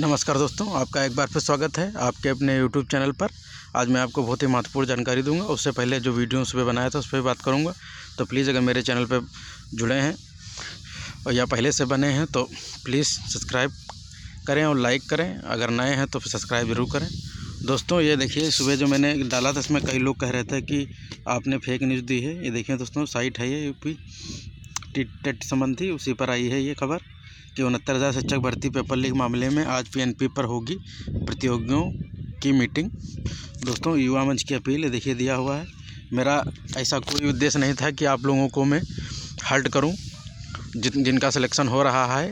नमस्कार दोस्तों आपका एक बार फिर स्वागत है आपके अपने यूट्यूब चैनल पर आज मैं आपको बहुत ही महत्वपूर्ण जानकारी दूंगा उससे पहले जो वीडियो उस पर बनाया था उस पर बात करूंगा तो प्लीज़ अगर मेरे चैनल पर जुड़े हैं और या पहले से बने हैं तो प्लीज़ सब्सक्राइब करें और लाइक करें अगर नए हैं तो सब्सक्राइब ज़रूर करें दोस्तों ये देखिए सुबह जो मैंने डाला था इसमें कई लोग कह रहे थे कि आपने फेक न्यूज़ दी है ये देखिए दोस्तों साइट है ये यूपी टेट संबंधी उसी पर आई है ये खबर कि उनहत्तर हज़ार शिक्षक भर्ती पेपर लीक मामले में आज पीएनपी पर होगी प्रतियोगियों की मीटिंग दोस्तों युवा मंच की अपील देखिए दिया हुआ है मेरा ऐसा कोई उद्देश्य नहीं था कि आप लोगों को मैं हल्ट करूं जिन जिनका सिलेक्शन हो रहा है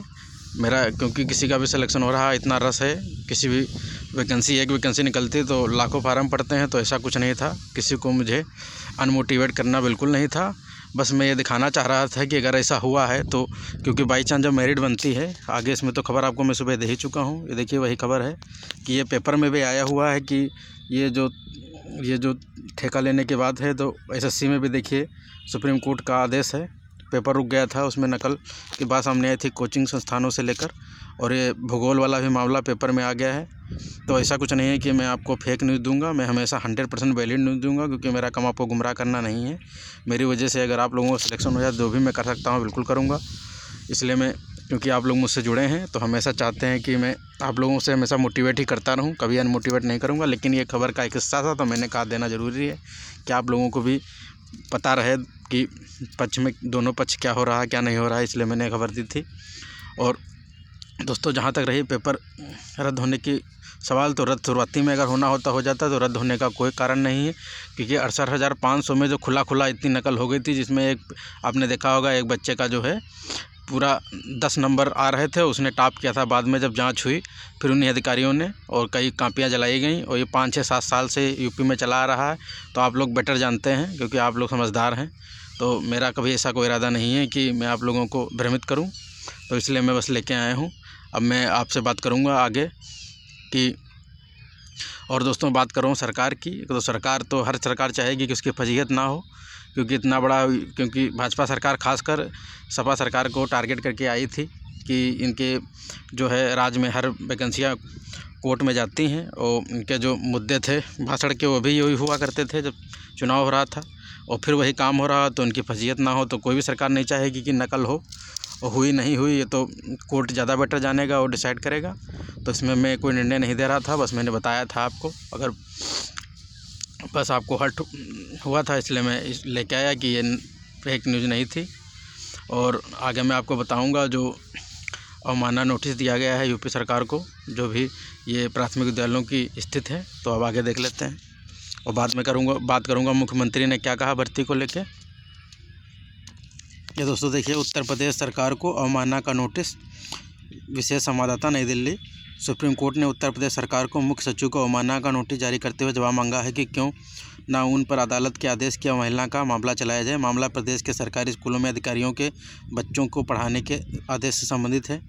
मेरा क्योंकि किसी का भी सिलेक्शन हो रहा है इतना रस है किसी भी वैकेंसी एक वैकेंसी निकलती तो लाखों फार्म पड़ते हैं तो ऐसा कुछ नहीं था किसी को मुझे अनमोटिवेट करना बिल्कुल नहीं था बस मैं ये दिखाना चाह रहा था कि अगर ऐसा हुआ है तो क्योंकि बाई चांस जब मेरिट बनती है आगे इसमें तो खबर आपको मैं सुबह दे ही चुका हूँ ये देखिए वही खबर है कि ये पेपर में भी आया हुआ है कि ये जो ये जो ठेका लेने के बाद है तो एसएससी में भी देखिए सुप्रीम कोर्ट का आदेश है पेपर रुक गया था उसमें नकल की बात सामने आई थी कोचिंग संस्थानों से लेकर और ये भूगोल वाला भी मामला पेपर में आ गया है तो ऐसा कुछ नहीं है कि मैं आपको फेक न्यूज़ दूंगा मैं हमेशा हंड्रेड परसेंट वैलिड न्यूज़ दूंगा क्योंकि मेरा काम आपको गुमराह करना नहीं है मेरी वजह से अगर आप लोगों का सिलेक्शन हो जाए जो भी मैं कर सकता हूँ बिल्कुल करूँगा इसलिए मैं क्योंकि आप लोग मुझसे जुड़े हैं तो हमेशा चाहते हैं कि मैं आप लोगों से हमेशा मोटिवेट ही करता रहूं कभी अनमोटिवेट नहीं करूंगा लेकिन ये खबर का एक हिस्सा था तो मैंने कहा देना ज़रूरी है कि आप लोगों को भी पता रहे कि पक्ष में दोनों पक्ष क्या हो रहा है क्या नहीं हो रहा है इसलिए मैंने खबर दी थी और दोस्तों जहाँ तक रही पेपर रद्द होने की सवाल तो रद्द शुरुआती में अगर होना होता हो जाता तो रद्द होने का कोई कारण नहीं है क्योंकि अड़सठ हज़ार पाँच सौ में जो खुला खुला इतनी नकल हो गई थी जिसमें एक आपने देखा होगा एक बच्चे का जो है पूरा दस नंबर आ रहे थे उसने टॉप किया था बाद में जब जाँच हुई फिर उन्हीं अधिकारियों ने और कई कापियाँ जलाई गई और ये पाँच छः सात साल से यूपी में चला आ रहा है तो आप लोग बेटर जानते हैं क्योंकि आप लोग समझदार हैं तो मेरा कभी ऐसा कोई इरादा नहीं है कि मैं आप लोगों को भ्रमित करूँ तो इसलिए मैं बस लेके आया हूँ अब मैं आपसे बात करूँगा आगे कि और दोस्तों बात करूँ सरकार की तो सरकार तो हर सरकार चाहेगी कि उसकी फजीहत ना हो क्योंकि इतना बड़ा क्योंकि भाजपा सरकार खासकर सपा सरकार को टारगेट करके आई थी कि इनके जो है राज्य में हर वैकेंसियाँ कोर्ट में जाती हैं और इनके जो मुद्दे थे भाषण के वो भी यही हुआ करते थे जब चुनाव हो रहा था और फिर वही काम हो रहा तो उनकी फजीयत ना हो तो कोई भी सरकार नहीं चाहेगी कि नकल हो और हुई नहीं हुई ये तो कोर्ट ज़्यादा बेटर जानेगा और डिसाइड करेगा तो इसमें मैं कोई निर्णय नहीं दे रहा था बस मैंने बताया था आपको अगर बस आपको हर्ट हुआ था इसलिए मैं इस लेके आया कि ये फेक न्यूज़ नहीं थी और आगे मैं आपको बताऊंगा जो अवमानना नोटिस दिया गया है यूपी सरकार को जो भी ये प्राथमिक विद्यालयों की स्थित है तो अब आगे देख लेते हैं और बाद में करूँगा बात करूँगा मुख्यमंत्री ने क्या कहा भर्ती को लेकर ये दोस्तों देखिए उत्तर प्रदेश सरकार को अवमानना का नोटिस विशेष संवाददाता नई दिल्ली सुप्रीम कोर्ट ने उत्तर प्रदेश सरकार को मुख्य सचिव को अवमानना का नोटिस जारी करते हुए जवाब मांगा है कि क्यों ना उन पर अदालत के आदेश की अवहेलना का मामला चलाया जाए मामला प्रदेश के सरकारी स्कूलों में अधिकारियों के बच्चों को पढ़ाने के आदेश से संबंधित है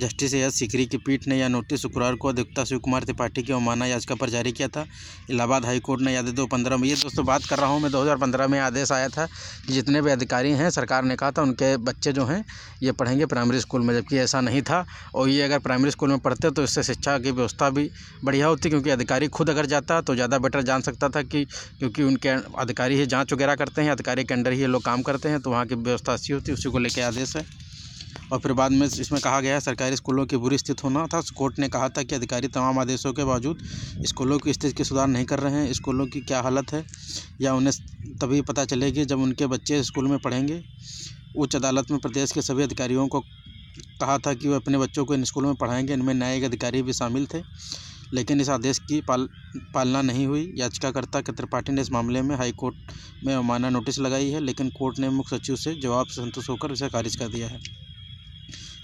जस्टिस एस सिकरी की पीठ ने यह नोटिस शुक्रवार को अधिवक्ता शिव कुमार त्रिपाठी की अवमाना याचिका पर जारी किया था इलाहाबाद हाईकोर्ट ने याद दो पंद्रह में ये दोस्तों बात कर रहा हूँ मैं दो में आदेश आया था कि जितने भी अधिकारी हैं सरकार ने कहा था उनके बच्चे जो हैं ये पढ़ेंगे प्राइमरी स्कूल में जबकि ऐसा नहीं था और ये अगर प्राइमरी स्कूल में पढ़ते तो इससे शिक्षा की व्यवस्था भी बढ़िया होती क्योंकि अधिकारी खुद अगर जाता तो ज़्यादा बेटर जान सकता था कि क्योंकि उनके अधिकारी ही जाँच वगैरह करते हैं अधिकारी के अंडर ही ये लोग काम करते हैं तो वहाँ की व्यवस्था अच्छी होती है उसी को लेकर आदेश है और फिर बाद में इसमें कहा गया है सरकारी स्कूलों की बुरी स्थिति होना था कोर्ट ने कहा था कि अधिकारी तमाम आदेशों के बावजूद स्कूलों की स्थिति के सुधार नहीं कर रहे हैं स्कूलों की क्या हालत है या उन्हें तभी पता चलेगी जब उनके बच्चे स्कूल में पढ़ेंगे उच्च अदालत में प्रदेश के सभी अधिकारियों को कहा था कि वे अपने बच्चों को इन स्कूलों में पढ़ाएंगे इनमें न्यायिक अधिकारी भी शामिल थे लेकिन इस आदेश की पाल पालना नहीं हुई याचिकाकर्ता के त्रिपाठी ने इस मामले में हाईकोर्ट में अवमानना नोटिस लगाई है लेकिन कोर्ट ने मुख्य सचिव से जवाब से संतुष्ट होकर उसे खारिज कर दिया है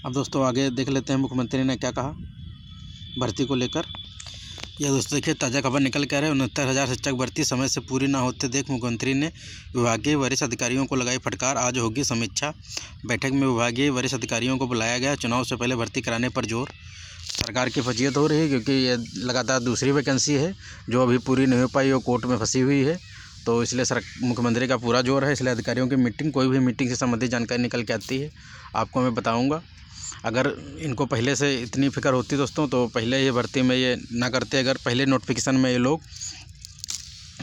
अब दोस्तों आगे देख लेते हैं मुख्यमंत्री ने क्या कहा भर्ती को लेकर यह दोस्तों देखिए ताज़ा खबर निकल कर है उनहत्तर हज़ार शिक्षक भर्ती समय से पूरी ना होते देख मुख्यमंत्री ने विभागीय वरिष्ठ अधिकारियों को लगाई फटकार आज होगी समीक्षा बैठक में विभागीय वरिष्ठ अधिकारियों को बुलाया गया चुनाव से पहले भर्ती कराने पर जोर सरकार की फजीयत हो रही है क्योंकि ये लगातार दूसरी वैकेंसी है जो अभी पूरी नहीं हो पाई और कोर्ट में फंसी हुई है तो इसलिए सर मुख्यमंत्री का पूरा जोर है इसलिए अधिकारियों की मीटिंग कोई भी मीटिंग से संबंधित जानकारी निकल के आती है आपको मैं बताऊँगा अगर इनको पहले से इतनी फिक्र होती दोस्तों तो पहले ये भर्ती में ये ना करते अगर पहले नोटिफिकेशन में ये लोग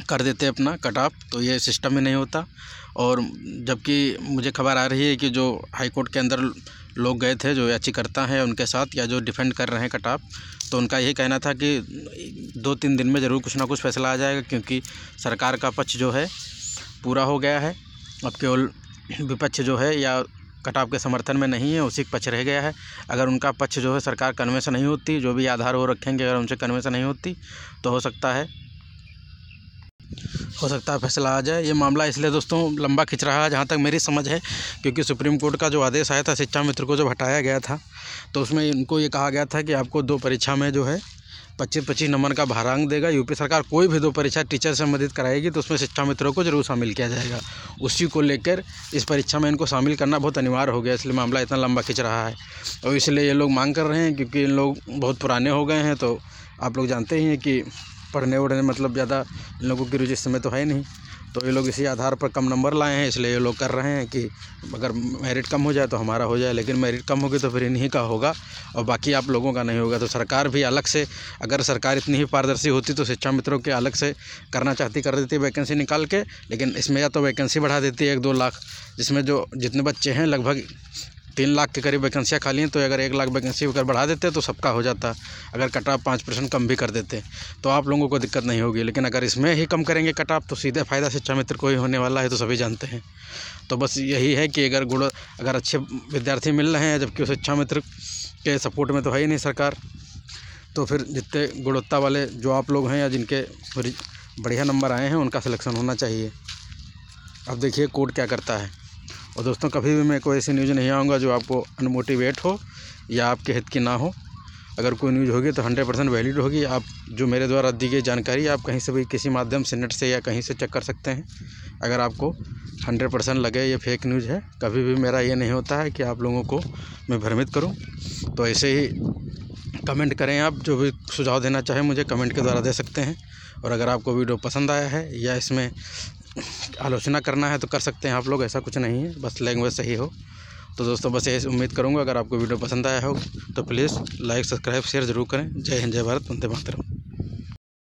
कर देते हैं अपना कट ऑफ तो ये सिस्टम में नहीं होता और जबकि मुझे खबर आ रही है कि जो हाई कोर्ट के अंदर लोग गए थे जो याचिकर्ता हैं उनके साथ या जो डिफेंड कर रहे हैं कट ऑफ तो उनका यही कहना था कि दो तीन दिन में ज़रूर कुछ ना कुछ फैसला आ जाएगा क्योंकि सरकार का पक्ष जो है पूरा हो गया है अब केवल विपक्ष जो है या कट ऑफ के समर्थन में नहीं है उसी पक्ष रह गया है अगर उनका पक्ष जो है सरकार कन्वेंस नहीं होती जो भी आधार वो रखेंगे अगर उनसे कन्वेंस नहीं होती तो हो सकता है हो सकता है फैसला आ जाए ये मामला इसलिए दोस्तों लंबा खिंच रहा है जहाँ तक मेरी समझ है क्योंकि सुप्रीम कोर्ट का जो आदेश आया था शिक्षा मित्र को जब हटाया गया था तो उसमें इनको ये कहा गया था कि आपको दो परीक्षा में जो है पच्चीस पच्चीस नंबर का भारांग देगा यूपी सरकार कोई भी दो परीक्षा टीचर से संबंधित कराएगी तो उसमें शिक्षा मित्रों को जरूर शामिल किया जाएगा उसी को लेकर इस परीक्षा में इनको शामिल करना बहुत अनिवार्य हो गया इसलिए मामला इतना लंबा खिंच रहा है और इसलिए ये लोग मांग कर रहे हैं क्योंकि इन लोग बहुत पुराने हो गए हैं तो आप लोग जानते ही हैं कि पढ़ने उढ़ने मतलब ज़्यादा इन लोगों की रुचि इस समय तो है नहीं तो ये लोग इसी आधार पर कम नंबर लाए हैं इसलिए ये लोग कर रहे हैं कि अगर मेरिट कम हो जाए तो हमारा हो जाए लेकिन मेरिट कम होगी तो फिर इन्हीं का होगा और बाकी आप लोगों का नहीं होगा तो सरकार भी अलग से अगर सरकार इतनी ही पारदर्शी होती तो शिक्षा मित्रों के अलग से करना चाहती कर देती वैकेंसी निकाल के लेकिन इसमें या तो वैकेंसी बढ़ा देती है एक दो लाख जिसमें जो जितने बच्चे हैं लगभग तीन लाख के करीब वैकेंसियाँ खाली हैं तो अगर एक लाख वैकेंसी अगर बढ़ा देते तो सबका हो जाता अगर कटाप पाँच परसेंट कम भी कर देते तो आप लोगों को दिक्कत नहीं होगी लेकिन अगर इसमें ही कम करेंगे कटाप तो सीधे फ़ायदा शिक्षा मित्र को ही होने वाला है तो सभी जानते हैं तो बस यही है कि अगर गुण अगर अच्छे विद्यार्थी मिल रहे हैं जबकि शिक्षा मित्र के सपोर्ट में तो है ही नहीं सरकार तो फिर जितने गुणवत्ता वाले जो आप लोग हैं या जिनके बढ़िया नंबर आए हैं उनका सिलेक्शन होना चाहिए अब देखिए कोर्ट क्या करता है और दोस्तों कभी भी मैं कोई ऐसी न्यूज़ नहीं आऊँगा जो आपको अनमोटिवेट हो या आपके हित की ना हो अगर कोई न्यूज़ होगी तो हंड्रेड परसेंट वैलिड होगी आप जो मेरे द्वारा दी गई जानकारी आप कहीं से भी किसी माध्यम से नेट से या कहीं से चेक कर सकते हैं अगर आपको हंड्रेड परसेंट लगे ये फेक न्यूज़ है कभी भी मेरा ये नहीं होता है कि आप लोगों को मैं भ्रमित करूँ तो ऐसे ही कमेंट करें आप जो भी सुझाव देना चाहें मुझे कमेंट के द्वारा दे सकते हैं और अगर आपको वीडियो पसंद आया है या इसमें आलोचना करना है तो कर सकते हैं आप लोग ऐसा कुछ नहीं है बस लैंग्वेज सही हो तो दोस्तों बस यही उम्मीद करूँगा अगर आपको वीडियो पसंद आया हो तो प्लीज़ लाइक सब्सक्राइब शेयर ज़रूर करें जय हिंद जय भारत वंदे मातरम